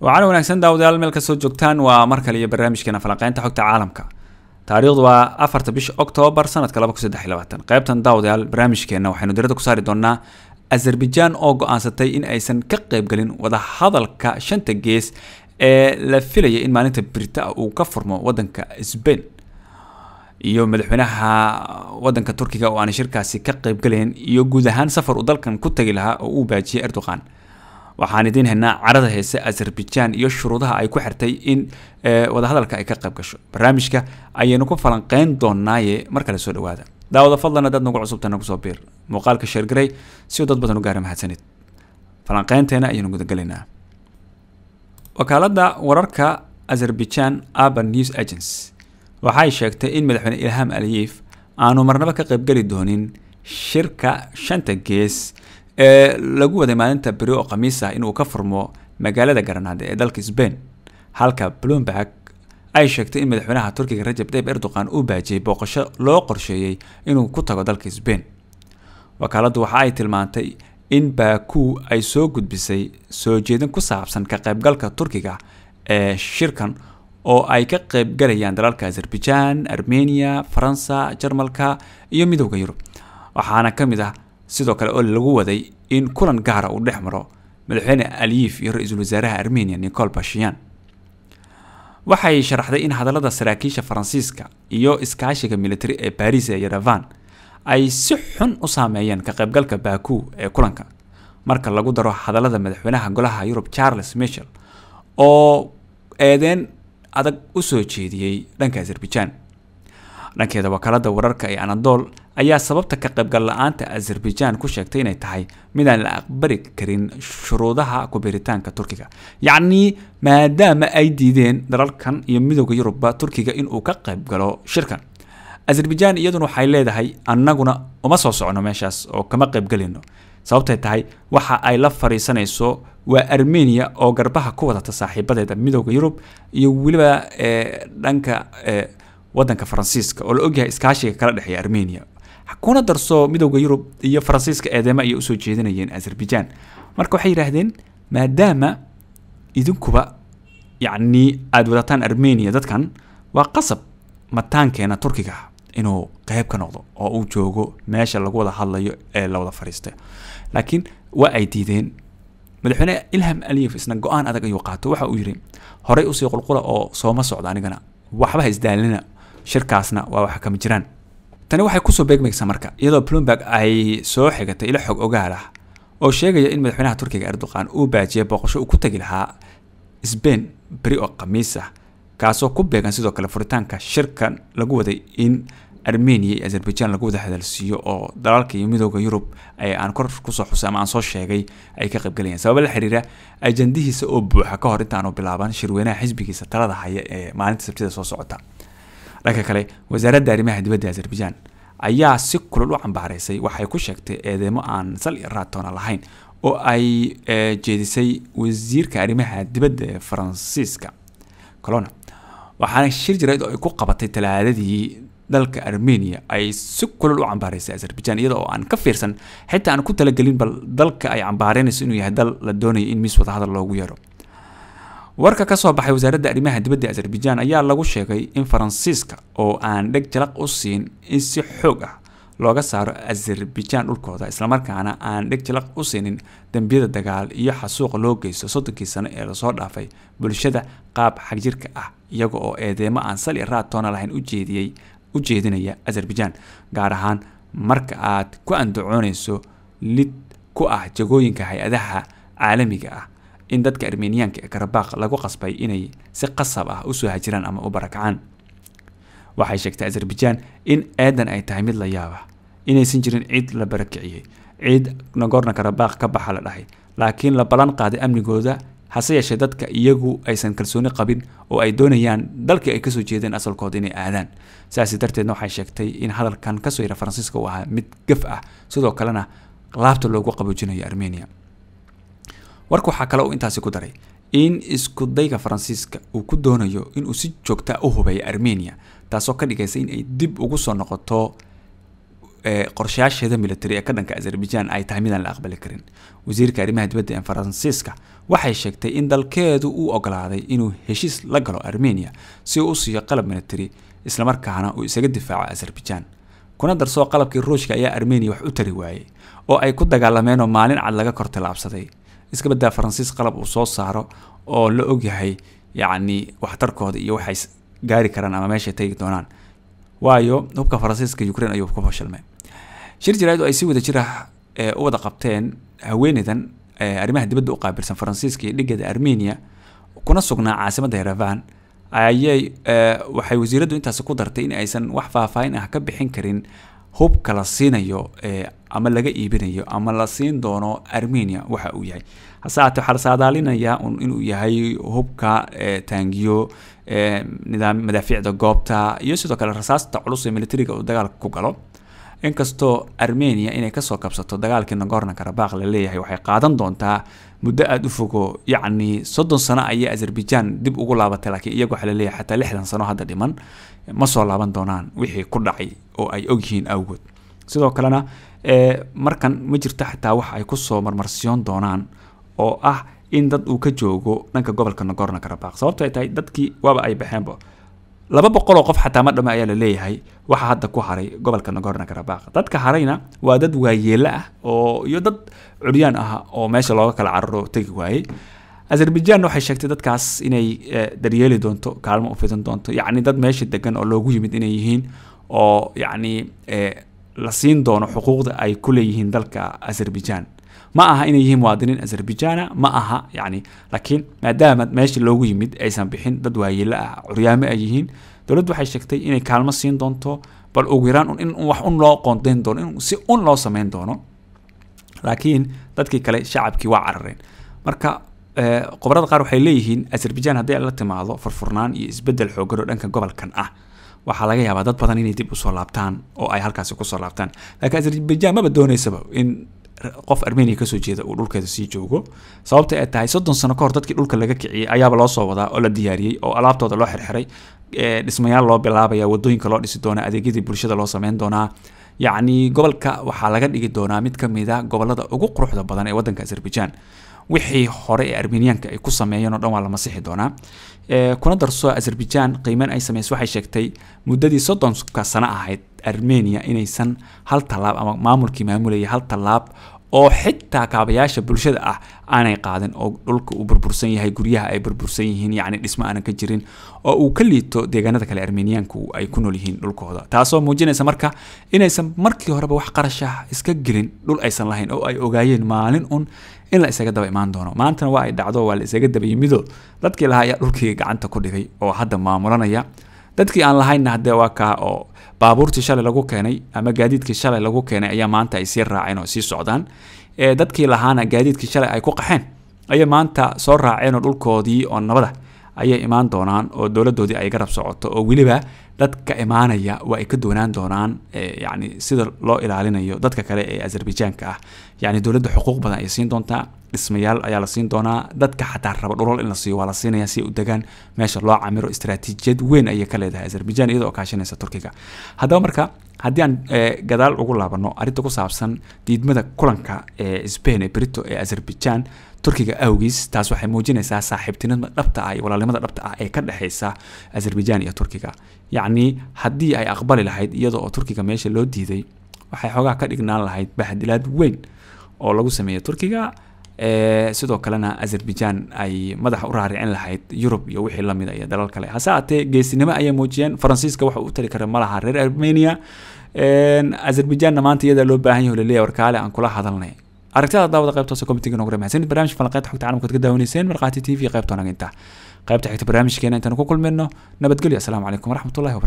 waxaana wanaagsan daawadayaal meel kasoo joogtaan waa mar kale iyo barnaamijkeena falanqeynta xogta caalamka taariikhdu waa afarta bisha oktoobar sanadka laba kun saddex labaatan qaybtan daawadayaal barnaamijkeena waxaynu dirada ku saari doonaa azerbaijaan oo go-aansatay in aysan ka qaybgelin wadahadalka shanta gees ee la filaya in maalinta birita uu ka furmo wadanka sbain iyo madaxweynaha wadanka turkiga oo aanay shirkaasi ka qaybgalayn iyo guud ahaan safar uu dalkan ku tagi lahaa oo uu baajiyay erdogan waxaan idiin haynaa carada heese azerbaijan iyo shuruudaha ay ku xirtay in eh, wadahadalka ay ka qayb gasho barnaamijka ayaynu ku falanqeyn doonaaye mar kale soo dhawaada daawada fadlan dad nagu cusubta nagu soo biir muuqaalka sheergaray si dad badan u gaara mahadsanid falanqeynteena ayaynu gudagelaynaa wakaalada wararka azerbaijan urban news agency waxay sheegtay in madaxweyne ilham aliyif aanu marnaba ka qaybgeli doonin shirka shanta gees ee lagu waday maalinta beri oo khamiis ah inuu ka furmo magaalada garanaade ee dalka sbain halka bloomberg ay sheegtay in madaxweynaha turkiga rajab tayib erdogan uu baajiyey booqasho loo qorsheeyey inuu ku tago dalka sbain wakaaladdu waxa ay tilmaantay in baku ay soo gudbisay soo jeedin ku saabsan ka qaybgalka turkiga ee shirkan oo ay ka qaybgalayaan dalalka azerbaijan armenia faransa jarmalka iyo midowda yurub waxaana ka mid ah sidoo kale oo lagu waday in kulan gaara uu dhex maro madaxweyne aliif iyo ra-iisul wasaaraha armenia nicol bashiyan waxay sharaxday in hadallada saraakiisha faransiiska iyo iskaashiga militari ee baris ee yaravan ay si xun u saameeyeen ka qaybgalka baaku ee kulanka marka lagu daro hadallada madaxweynaha golaha yurub charles michel oo eedeen adag u soo jeediyey dhanka azerbaijaan dhankeeda wakaalada wararka ee anadol ayaa sababta ka qaybgal la-aanta azerbaijan ku sheegtay inay tahay mid aan la aqbali karin shuruudaha kubiritaanka turkiga yacnii maadaama ay diideen dalalkan iyo midooda yurubba turkiga inuu ka qaybgalo shirkan azerbaijan iyaduna waxay leedahay annaguna uma soo socno meeshaas oo kama qaybgelino sababtay tahay waxa ay la fariisanayso waa armenia oo garbaha ku wadata saaxiibadeeda midooda yurub iyo weliba eh, dhanka eh, wadanka faransiiska oo la ogyahay iskaashiga kala dhexeeya armenia kuna darso midowda yurub iyo faransiiska eedeema ayay usoo jeedinayeen azerbaijan marka waxay yidhaahdeen maadaama idinkuba yacni aada wadataan armenia dadkan waa qasab mataankeena turkiga inuu qeyb ka noqdo oo uu joogo meesha lagu wada hadlayo ee la wada fadhiistay laakiin waa ay diideen madaxweyne ilham aliyef isna go-aan adag ayuu qaato waxa uu yidhi horey usii qulqula oo sooma socda anigana waxba ha shirkaasna waa waxa kama jiraan tani waxay kusoo beegmaysaa marka iyadoo plumberg ay soo xigatay ilo xog ogaal ah oo sheegaya in madaxweynaha turkiga erdogan uu baajiyay booqasho uu ku tegi lahaa sbain beri oo khamiis ah kaasoo ku beegan sidoo kale furitaanka shirkan lagu waday in armenia iyo azerbaijan lagu wada hadalsiiyo oo dalalka iyo midooda yurub ay aan kor kusoo xusay ama aan soo sheegay ay ka qaybgalayaan sababa la xiriira ajandihiisa oo buuxa ka hor intaanu bilaaban shirweynaha xisbigiisa talada haya ee maalinta sabtida soo socota dhanka kale wasaaradda arrimaha dibadda azerbaijan ayaa si kulul u cambaaraysay waxay ku sheegtay eedeemo aan sal iyo raatoona lahayn oo ay e, jeedisay wasiirka arrimaha dibadda ee faransiiska colona waxaana shir jireed oo ay ku qabatay talaadadii dalka armenia ay si kulul u cambaaraysay azerbaijan iyada oo aan ka fiirsan xitaa aan ku talagelin bal dalka ay cambaaraynayso inuu yahay dal la doonayo in miis wadahadal loogu yeero warka ka soo baxay wasaaradda arrimaha dibadda azerbaijan ayaa lagu sheegay in faransiiska oo aan dheg jalaq u siin in si xoog ah looga saaro azerbaijaan dhulkooda islamarkaana aan dheg jalaq u siinin dembiyada dagaal iyo xasuuqa loo geysto soddonkii sano ee lasoo dhaafay bulshada qaab xagjirka ah iyaga oo eedeemo aan sal sali raatoona lahayn ujeediyey u jeedinaya azerbaijaan gaar ahaan marka aad ku andacoonayso lid ku ah jagooyinka hay-adaha caalamiga ah in dadka armeniyaanka ee karabakh lagu qasbay inay si qasab ah usoo hajiraan ama u barakacaan waxay sheegtay azerbaijaan in eedan ay tahay mid la yaaba inaysan jirin ciid la barakiciyey ciid nagorno karabakh ka baxa la dhahay laakiin la ballan qaaday amnigooda hase yeeshee dadka iyagu aysan kalsooni qabin oo ay doonayaan dalkii ay kasoo jeedeen asalkooda inay aadaan saasi darteedna waxay sheegtay in hadalkan kasoo yara faransiiska uu ahaa mid gaf ah sidoo kalena laabta loogu qaboojinayo armenia warka waxaa kale uu intaasi ku daray in iskudayga faransiiska uu ku doonayo inuu si joogta ah u hubeeyo armenia taasoo ka dhigaysa inay dib ugu soo noqoto qorshayaasheeda military ee ka dhanka azerbaijan ay tahay midaan la aqbali karin wasiirka arrimaha dibadda ee faransiiska waxay sheegtay in dalkeedu uu ogolaaday inuu heshiis la galo armenia si uu u siiyo qalab military islamarkaana uu isaga difaaco azerbaijan kuna darsoo qalabkii ruushka ayaa armenia wax u tari waayey oo ay ku dagaalameen oo maalin cad laga kortilaabsaday iskabaddaa faransiis qalab uu soo saaro oo la ogyahay yacni waxtarkooda iyo waxay gaari karaan ama meesha tegi doonaan waayo hubka faransiiska ukraine ayuu ku fashilmay shir jaraadu ay si wada jir ah eh, u wada qabteen haweeneydan eh, arrimaha dibadda u qaabilsan faransiiska iyo dhigada armenia kuna sugnaa caasimada heravan ayay eh, waxay wasiiraddu intaasi ku dartay in aysan wax faahfaahin ah ka bixin karin hubka la siinayo ama laga iibinayo ama la siin doono armenia waxa uu yahay hase haatee waxaa la saadaalinayaa inuu yahay hubka eh, taangiyo eh, nidaam madaafiicda goobta iyo sidoo kale rasaasta culus ee militariga uu dagaalka ku galo inkastoo armenia inay kasoo kabsato dagaalkii nagorno karabakh la leeyahay waxay qaadan doontaa muddo aada u fogo yacni soddon sano ayay azerbaijan dib ugu laabatay laakiin iyaga waxaa la leeyahay xataa lixdan sano hadda dhiman ma soo laaban doonaan wixii ku dhacay oo ay ogyihiin awgood sidoo kalena markan ma jirto xataa wax ay kusoo marmarsiyon doonaan oo ah in dad uu ka joogo dhanka gobolka nagorno karabaq sababto ay tahay dadkii waaba ay baxeenba laba boqoloo qof xataa ma dhame ayaa la leeyahay waxa hadda ku haray gobolka nagorno karabaq dadka harayna waa dad waayeelo ah oo iyo dad curyaan ah oo meesha looga kala cararo tegi waayey azerbaijaan waxay sheegtay dadkaas inay daryeeli doonto kaalmo ufidan doonto yacni dad meesha degan oo loogu yimid inay yihiin oo yacni la siin doono xuquuqda ay ku leeyihiin dalka azerbaijan ma aha inay yihiin muwaadiniin azerbaijana ma aha yani laakiin maadaama meesha loogu yimid aysan bixin dad waayeelo ah curyaamo ay yihiin dowladdu waxay sheegtay inay kaalmo siin doonto bal ugu yaraan in wax un loo qoondeyn doono in si un loo samayn doono laakiin dadkii kale shacabkii waa carareen marka qobarada eh, qaar waxay leeyihiin azerbajan hadday la timaado furfurnaan iyo isbedel xoogan oo dhanka gobolkan ah waxaa laga yaabaa dad badan inay dib usoo laabtaan oo ay halkaasi kusoo laabtaan laakiin azerbaijan maba dooneysaba in qof armenia kasoo jeeda uu dhulkeeda sii joogo sababta ay tahay soddon sano kahor dadkii dhulka laga kiciyey ayaaba loo soo wadaa oo la diyaariyey oo alaabtooda loo xirxiray dhismayaal loo bilaabaya wadooyinka loo dhisi doonaa adeegyadii bulshada loo sameyn doonaa yacnii gobolka waxaa laga dhigi doonaa mid ka mid a ah gobolada ugu quruxda badan ee waddanka azerbaijan wixii hore ee armenianka ay ku sameeyeen oo dhan waa la masixi doonaa kuna darso azerbaijan qiimeyn ay sameysay waxay sheegtay muddadii soddonka sano ahayd armenia inaysan hal tallaab ama maamulkii maamulayay hal tallaab oo xitaa kaabayaasha bulshada ah aanay qaadin oo dhulka uu burbursan yahay guryaha ay burbursan yihiin yacni dhismo aanan ka jirin oo uu ka liito deegaanada kale armeniyaanku ay ku nool yihiin dhulkooda taasoo muujinaysa marka inaysan markii horeba wax qarashah iska gelin dhul aysan lahayn oo ay ogaayeen maalin un in la isaga daba imaan doono maantana waa ay dhacdo waa la isaga daba yimido dadkii lahaa ayaa dhulkii gacanta ku dhigay oo hadda maamulanaya dadkii aan lahaynna haddee waa kaa oo baabuurtii shalay lagu keenay ama gaadiidkii shalay lagu keenay ayaa maanta ay sii raaceen oo sii socdaan ee dadkii lahaana gaadiidkii shalay ay ku qaxeen ayay maanta soo raaceen oo dhulkoodii oo nabada ayay imaan doonaan oo dowladoodii ay garab socoto oo weliba dadka imaanaya waa ay ka doonaan doonaan eh, yani sida loo ilaalinayo dadka kale ee azerbajanka ah yani dowladda xuquuq badan ayay siin doontaa dhismayaal ayaa la siin doonaa dadka xataa raba dhulal in la siiyo waa la siinaya si ay u degaan meesha loo camiro istaraatiijiyad weyn ayay ka leedahay azerbajan iyadoo kaashanaysa turkiga haddaba marka haddii aan eh, gadaal ugu laabanno arrinta ku saabsan diidmada kulanka ee eh, sbain ee brito ee azerbaijan turkiga awgiis taas waxay muujinaysaa saaxiibtinima dhabta ah iyo walaalnimada dhabta ah ee ka dhexeysa azerbaijan iyo turkiga yacnii haddii ay aqbali lahayd iyada oo turkiga meesha loo diiday waxay xoogaa ka dhignaan lahayd baxdilaad weyn oo lagu sameeyey turkiga sidoo kalena azerbaijan ay madax u raaricin lahayd yurub iyo wixii lamid ah iyo dalal kale hase aatee geesinimo ayay muujiyeen faransiiska waxa uu tari kara malaha reer armenia azerbaijanna maanta iyadaa loo baahan yaho laleeya warkaale aan kula hadalnay aragtida daawada qaybta hoose nogu mahadsanid barnamijka falanqeynta xogta caalamka ka daawaneyseen markhaati t v qaybta wanaginta qaybta xigta barnaamijkeena intaanu ku kulmayno nabadgelyo asalaamu calaykum waraxmatullahi wabarakatu